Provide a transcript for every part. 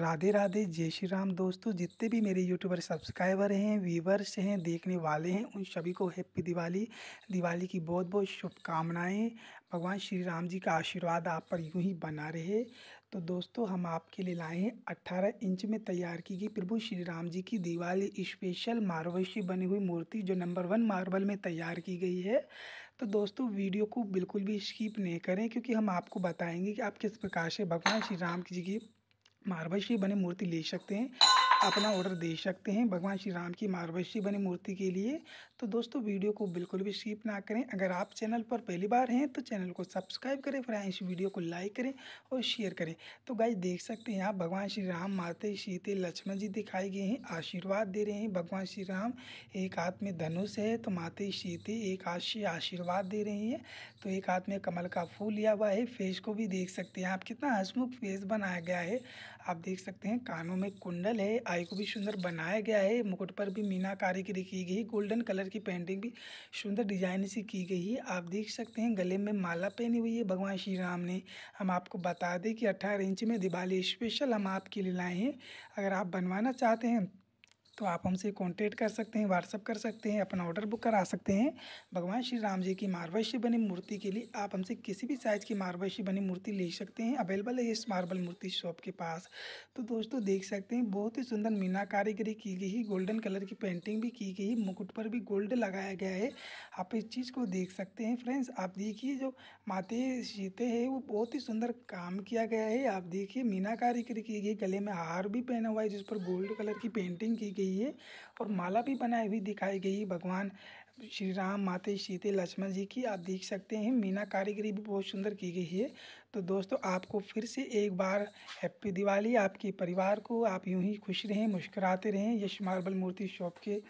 राधे राधे जय श्री राम दोस्तों जितने भी मेरे यूट्यूबर सब्सक्राइबर हैं व्यूवर्स हैं देखने वाले हैं उन सभी को हैप्पी दिवाली दिवाली की बहुत बहुत शुभकामनाएं भगवान श्री राम जी का आशीर्वाद आप पर यूं ही बना रहे तो दोस्तों हम आपके लिए लाए हैं अट्ठारह इंच में तैयार की गई प्रभु श्री राम जी की दिवाली स्पेशल मार्बल से बनी हुई मूर्ति जो नंबर वन मार्बल में तैयार की गई है तो दोस्तों वीडियो को बिल्कुल भी स्किप नहीं करें क्योंकि हम आपको बताएंगे कि आप किस प्रकार से भगवान श्री राम जी की मार्बल से बने मूर्ति ले सकते हैं अपना ऑर्डर दे सकते हैं भगवान श्री राम की मार्बल बनी मूर्ति के लिए तो दोस्तों वीडियो को बिल्कुल भी स्किप ना करें अगर आप चैनल पर पहली बार हैं तो चैनल को सब्सक्राइब करें फ्रेंड्स वीडियो को लाइक करें और शेयर करें तो गाइज देख सकते हैं आप भगवान श्री राम माते सीते लक्ष्मण जी दिखाए गए हैं आशीर्वाद दे रहे हैं भगवान श्री राम एक हाथ में धनुष है तो माते सीते एक हाथ से आशीर्वाद दे रही हैं तो एक हाथ में कमल का फूल लिया हुआ है फेस को भी देख सकते हैं आप कितना हंसमुख फेस बनाया गया है आप देख सकते हैं कानों में कुंडल है आई को भी सुंदर बनाया गया है मुकुट पर भी मीनाकारी की की गई गोल्डन कलर की पेंटिंग भी सुंदर डिजाइन से की गई है आप देख सकते हैं गले में माला पहनी हुई है भगवान श्री राम ने हम आपको बता दें कि अट्ठारह इंच में दिवाली स्पेशल हम आपके लिए लाए हैं अगर आप बनवाना चाहते हैं तो आप हमसे कॉन्टेक्ट कर सकते हैं व्हाट्सअप कर सकते हैं अपना ऑर्डर बुक करा सकते हैं भगवान श्री राम जी की मार्बलशी बनी मूर्ति के लिए आप हमसे किसी भी साइज़ की मार्बलशी बनी मूर्ति ले सकते हैं अवेलेबल है इस मार्बल मूर्ति शॉप के पास तो दोस्तों देख सकते हैं बहुत ही सुंदर मीना कारीगरी की गई है गोल्डन कलर की पेंटिंग भी की गई है मुकुट पर भी गोल्ड लगाया गया है आप इस चीज़ को देख सकते हैं फ्रेंड्स आप देखिए जो माते सीते हैं वो बहुत ही सुंदर काम किया गया है आप देखिए मीना कारीगरी की गई गले में हार भी पहना हुआ है जिस पर गोल्ड कलर की पेंटिंग की गई गई है और माला भी बनाई हुई दिखाई गई है भगवान श्री राम माते सीते लक्ष्मण जी की आप देख सकते हैं मीना कारीगरी भी बहुत सुंदर की गई है तो दोस्तों आपको फिर से एक बार हैप्पी दिवाली आपके परिवार को आप यूं ही खुश रहें मुस्कराते रहें यश मार्बल मूर्ति शॉप के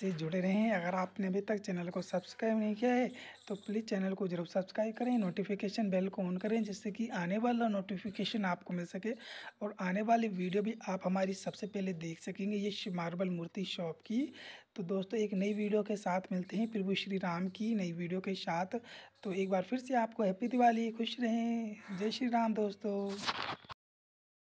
से जुड़े रहें अगर आपने अभी तक चैनल को सब्सक्राइब नहीं किया है तो प्लीज़ चैनल को जरूर सब्सक्राइब करें नोटिफिकेशन बेल को ऑन करें जिससे कि आने वाला नोटिफिकेशन आपको मिल सके और आने वाली वीडियो भी आप हमारी सबसे पहले देख सकेंगे ये मार्बल मूर्ति शॉप की तो दोस्तों एक नई वीडियो के साथ मिलते हैं प्रभु श्री राम की नई वीडियो के साथ तो एक बार फिर से आपको हैप्पी दिवाली खुश रहें जय श्री राम दोस्तों